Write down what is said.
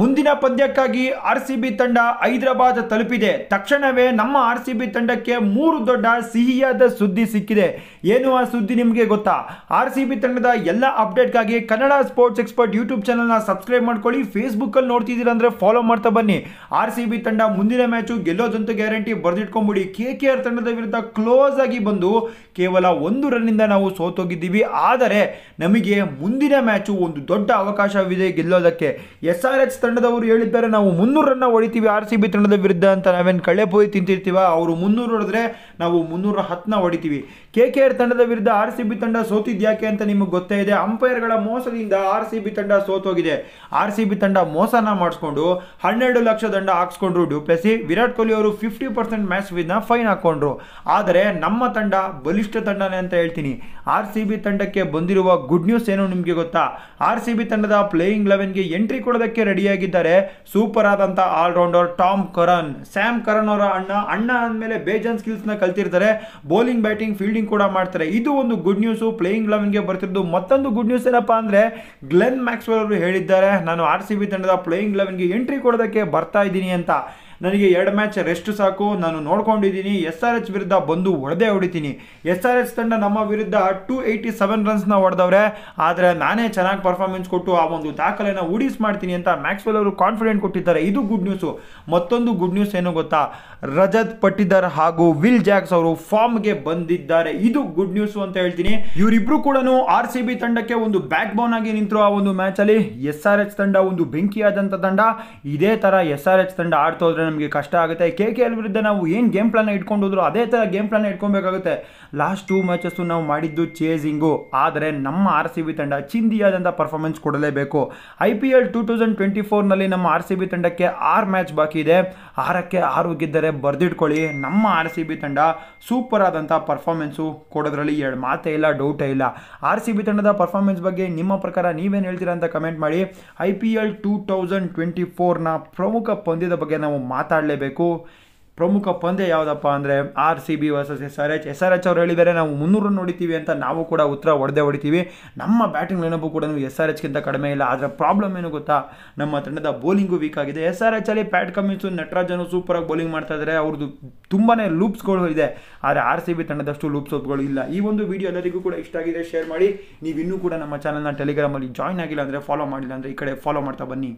ಮುಂದಿನ ಪಂದ್ಯಕ್ಕಾಗಿ R C B ತಂಡ ಹೈದರಾಬಾದ್ ತಲುಪಿದೆ ತಕ್ಷಣವೇ ನಮ್ಮ ಆರ್ ಸಿ ಬಿ ತಂಡಕ್ಕೆ ಮೂರು ದೊಡ್ಡ ಸಿಹಿಯಾದ ಸುದ್ದಿ ಸಿಕ್ಕಿದೆ ಏನು ಆ ಸುದ್ದಿ ನಿಮಗೆ ಗೊತ್ತಾ ಆರ್ ಸಿ ಬಿ ತಂಡದ ಎಲ್ಲ ಅಪ್ಡೇಟ್ಗಾಗಿ ಕನ್ನಡ ಸ್ಪೋರ್ಟ್ಸ್ ಎಕ್ಸ್ಪರ್ಟ್ ಯೂಟ್ಯೂಬ್ ಚಾನಲ್ನ ಸಬ್ಸ್ಕ್ರೈಬ್ ಮಾಡ್ಕೊಳ್ಳಿ ಫೇಸ್ಬುಕ್ಕಲ್ಲಿ ನೋಡ್ತಿದ್ದೀರಾ ಅಂದರೆ ಫಾಲೋ ಮಾಡ್ತಾ ಬನ್ನಿ ಆರ್ ಸಿ ಬಿ ತಂಡ ಮುಂದಿನ ಮ್ಯಾಚು ಗೆಲ್ಲೋದಂತೂ ಗ್ಯಾರಂಟಿ ಬರೆದಿಟ್ಕೊಂಬಿಡಿ ಕೆ ಕೆ ಆರ್ ತಂಡದ ವಿರುದ್ಧ ಕ್ಲೋಸ್ ಆಗಿ ಬಂದು ಕೇವಲ ಒಂದು ರನ್ನಿಂದ ನಾವು ಸೋತೋಗಿದ್ದೀವಿ ಆದರೆ ನಮಗೆ ಮುಂದಿನ ಮ್ಯಾಚು ಒಂದು ದೊಡ್ಡ ಅವಕಾಶವಿದೆ ಗೆಲ್ಲೋದಕ್ಕೆ ಎಸ್ ಆರ್ ಎಚ್ ತಂಡದವರು ಹೇಳಿದ್ದಾರೆ ನಾವು ಮುನ್ನೂರು ರನ್ನ ಹೊಡಿತೀವಿ ಆರ್ ಸಿ ಬಿ ತಂಡದ ವಿರುದ್ಧ ಅಂತ ನಾವೇನು ಕಳೆ ಪೋಯಿ ತಿಂತಿರ್ತೀವ ಅವರು ಮುನ್ನೂರು ಹೊಡೆದ್ರೆ ನಾವು ಮುನ್ನೂರ ಹತ್ತನ್ನ ಹೊಡಿತೀವಿ ಕೆ ಕೆ ಆರ್ ತಂಡದ ವಿರುದ್ಧ ಆರ್ ಸಿ ಬಿ ತಂಡ ಸೋತಿದ್ಯಾಕೆ ಅಂತ ನಿಮಗೆ ಗೊತ್ತೇ ಇದೆ ಅಂಪೈರ್ಗಳ ಮೋಸದಿಂದ ಆರ್ ಸಿ ಬಿ ತಂಡ ಸೋತೋಗಿದೆ ಆರ್ ಸಿ ಬಿ ತಂಡ ಮೋಸನ ಮಾಡಿಸ್ಕೊಂಡು ಹನ್ನೆರಡು ಲಕ್ಷ ದಂಡ ಹಾಕ್ಸ್ಕೊಂಡ್ರು ಡ್ಯೂಪ್ಲೆಸಿ ವಿರಾಟ್ ಕೊಹ್ಲಿ ಅವರು ಫಿಫ್ಟಿ ಪರ್ಸೆಂಟ್ ಮ್ಯಾಚ್ ವಿನ ಫೈನ್ ಹಾಕೊಂಡ್ರು ಆದರೆ ನಮ್ಮ ತಂಡ ಬಲಿಷ್ಠ ತಂಡನೇ ಅಂತ ಹೇಳ್ತೀನಿ ಆರ್ ಸಿ ಬಿ ತಂಡಕ್ಕೆ ಬಂದಿರುವ ಗುಡ್ ನ್ಯೂಸ್ ಏನು ನಿಮಗೆ ಗೊತ್ತಾ ಆರ್ ಸಿ ಬಿ ತಂಡದ ಪ್ಲೇಯಿಂಗ್ ಲೆವೆನ್ಗೆ ಎಂಟ್ರಿ ಕೊಡೋದಕ್ಕೆ ರೆಡಿಯಾಗಿ ಜೊತೆಗಿದ್ದಾರೆ ಸೂಪರ್ ಆದಂಥ allrounder Tom Curran Sam Curran ಅವರ ಅಣ್ಣ ಅಣ್ಣ ಅಂದಮೇಲೆ ಬೇಜನ್ ನ ಕಲ್ತಿರ್ತಾರೆ ಬೌಲಿಂಗ್ ಬ್ಯಾಟಿಂಗ್ ಫೀಲ್ಡಿಂಗ್ ಕೂಡ ಮಾಡ್ತಾರೆ ಇದು ಒಂದು ಗುಡ್ ನ್ಯೂಸು ಪ್ಲೇಯಿಂಗ್ ಗೆ ಬರ್ತಿರೋದು ಮತ್ತೊಂದು ಗುಡ್ ನ್ಯೂಸ್ ಏನಪ್ಪಾ ಅಂದ್ರೆ ಗ್ಲೆನ್ ಮ್ಯಾಕ್ಸ್ವೆಲ್ ಅವರು ಹೇಳಿದ್ದಾರೆ ನಾನು ಆರ್ ಸಿ ಬಿ ತಂಡದ ಪ್ಲೇಯಿಂಗ್ ಲೆವೆನ್ಗೆ ಎಂಟ್ರಿ ಕೊಡೋದಕ್ಕೆ ಬರ್ತಾ ಇದ್ದೀನಿ ಅಂತ ನನಗೆ ಎರಡು ಮ್ಯಾಚ್ ರೆಸ್ಟ್ ಸಾಕು ನಾನು ನೋಡ್ಕೊಂಡಿದ್ದೀನಿ ಎಸ್ ಆರ್ ಎಚ್ ವಿರುದ್ಧ ಬಂದು ಹೊಡೆದೇ ಹೊಡಿತೀನಿ ಎಸ್ ಆರ್ ಎಚ್ ತಂಡ ನಮ್ಮ ವಿರುದ್ಧ ಟೂ ಏಯ್ಟಿ ಸೆವೆನ್ ರನ್ಸ್ನ ಹೊಡೆದವ್ರೆ ಆದರೆ ನಾನೇ ಚೆನ್ನಾಗಿ ಪರ್ಫಾರ್ಮೆನ್ಸ್ ಕೊಟ್ಟು ಆ ಒಂದು ದಾಖಲೆನ ಉಡಿಸ್ ಮಾಡ್ತೀನಿ ಅಂತ ಮ್ಯಾಕ್ಸ್ವೆಲ್ ಅವರು ಕಾನ್ಫಿಡೆಂಟ್ ಕೊಟ್ಟಿದ್ದಾರೆ ಇದು ಗುಡ್ ನ್ಯೂಸು ಮತ್ತೊಂದು ಗುಡ್ ನ್ಯೂಸ್ ಏನು ಗೊತ್ತಾ ರಜತ್ ಪಟ್ಟಿದರ್ ಹಾಗೂ ವಿಲ್ ಜಾಕ್ಸ್ ಅವರು ಫಾರ್ಮ್ಗೆ ಬಂದಿದ್ದಾರೆ ಇದು ಗುಡ್ ನ್ಯೂಸ್ ಅಂತ ಹೇಳ್ತೀನಿ ಇವರಿಬ್ರು ಕೂಡ ಆರ್ ಸಿ ಬಿ ತಂಡಕ್ಕೆ ಒಂದು ಬ್ಯಾಕ್ ಬೌನ್ ಆಗಿ ನಿಂತರು ಆ ಒಂದು ಮ್ಯಾಚ್ ಅಲ್ಲಿ ಎಸ್ ಆರ್ ಎಚ್ ತಂಡ ಒಂದು ಬೆಂಕಿ ತಂಡ ಇದೇ ತರ ಎಸ್ ಆರ್ ಎಚ್ ತಂಡ ಆಡ್ತಾ ನಮಗೆ ಕಷ್ಟ ಆಗುತ್ತೆ ಕೆ ಕೆ ಎಲ್ ವಿರುದ್ಧ ನಾವು ಏನು ಗೇಮ್ ಪ್ಲಾನ್ ಹೋದ್ರು ಅದೇ ಥರ ಗೇಮ್ ಪ್ಲಾನ್ ಇಟ್ಕೊಬೇಕಾಗುತ್ತೆ ಲಾಸ್ಟ್ ಟೂ ಮ್ಯಾಚಸ್ಸು ನಾವು ಮಾಡಿದ್ದು ಚೇಸಿಂಗು ಆದರೆ ನಮ್ಮ ಆರ್ ಸಿ ಬಿ ತಂಡ ಚಿಂದಿಯಾದಂಥ ಪರ್ಫಾರ್ಮೆನ್ಸ್ ಕೊಡಲೇಬೇಕು I P L two thousand twenty ಫೋರ್ನಲ್ಲಿ ನಮ್ಮ ಆರ್ ಸಿ ಬಿ ತಂಡಕ್ಕೆ ಆರು ಮ್ಯಾಚ್ ಬಾಕಿ ಇದೆ ಆರಕ್ಕೆ ಆರು ಗೆದ್ದರೆ ಬರೆದಿಟ್ಕೊಳ್ಳಿ ನಮ್ಮ ಆರ್ ಸಿ ಬಿ ತಂಡ ಸೂಪರ್ ಆದಂಥ ಪರ್ಫಾರ್ಮೆನ್ಸು ಕೊಡೋದ್ರಲ್ಲಿ ಎರಡು ಮಾತೇ ಇಲ್ಲ ಡೌಟೇ ಇಲ್ಲ ಆರ್ ಸಿ ಬಿ ತಂಡದ ಪರ್ಫಾರ್ಮೆನ್ಸ್ ಬಗ್ಗೆ ನಿಮ್ಮ ಪ್ರಕಾರ ನೀವೇನು ಹೇಳ್ತೀರಾ ಅಂತ ಕಮೆಂಟ್ ಮಾಡಿ I P L two thousand twenty ಫೋರ್ನ ಪ್ರಮುಖ ಪಂದ್ಯದ ಬಗ್ಗೆ ನಾವು ಮಾತಾಡಲೇಬೇಕು ಪ್ರಮುಖ ಪಂದ್ಯ ಯಾವುದಪ್ಪ ಅಂದರೆ R C B versus S R H S R H ಅವ್ರು ಹೇಳಿದ್ದಾರೆ ನಾವು ಮುನ್ನೂರು ನೋಡಿತೀವಿ ಅಂತ ನಾವು ಕೂಡ ಉತ್ತರ ಹೊಡೆದೇ ಹೊಡಿತೀವಿ ನಮ್ಮ ಬ್ಯಾಟಿಂಗ್ ಲೈನಪ್ಪು ಕೂಡ ಎಸ್ ಆರ್ ಎಚ್ಗಿಂತ ಕಡಿಮೆ ಇಲ್ಲ ಆದರೆ ಪ್ರಾಬ್ಲಮ್ ಏನು ಗೊತ್ತಾ ನಮ್ಮ ತಂಡದ ಬೌಲಿಂಗು ವೀಕ್ ಆಗಿದೆ ಎಸ್ ಆರ್ ಎಚ್ ಅಲ್ಲಿ ಪ್ಯಾಟ್ ಕಮಿನ್ಸು ನಟರಾಜನು ಸೂಪರಾಗಿ ಬೌಲಿಂಗ್ ಮಾಡ್ತಾ ಇದ್ದಾರೆ ಅವ್ರದ್ದು ತುಂಬಾ ಲೂಪ್ಸ್ಗಳು ಇದೆ ಆದರೆ ಆರ್ ಸಿ ಬಿ ತಂಡದಷ್ಟು ಲೂಪ್ಸ್ ಲೂಪ್ಸ್ಗಳು ಇಲ್ಲ ಈ ಒಂದು ವಿಡಿಯೋ ಎಲ್ಲರಿಗೂ ಕೂಡ ಇಷ್ಟ ಆಗಿದೆ ಶೇರ್ ಮಾಡಿ ನೀವು ಇನ್ನೂ ಕೂಡ ನಮ್ಮ ಚಾನಲ್ನ ಟೆಲಿಗ್ರಾಮಲ್ಲಿ ಜಾಯ್ನ್ ಆಗಿಲ್ಲ ಅಂದರೆ ಫಾಲೋ ಮಾಡಿಲ್ಲ ಅಂದರೆ ಈ ಕಡೆ ಫಾಲೋ ಮಾಡ್ತಾ ಬನ್ನಿ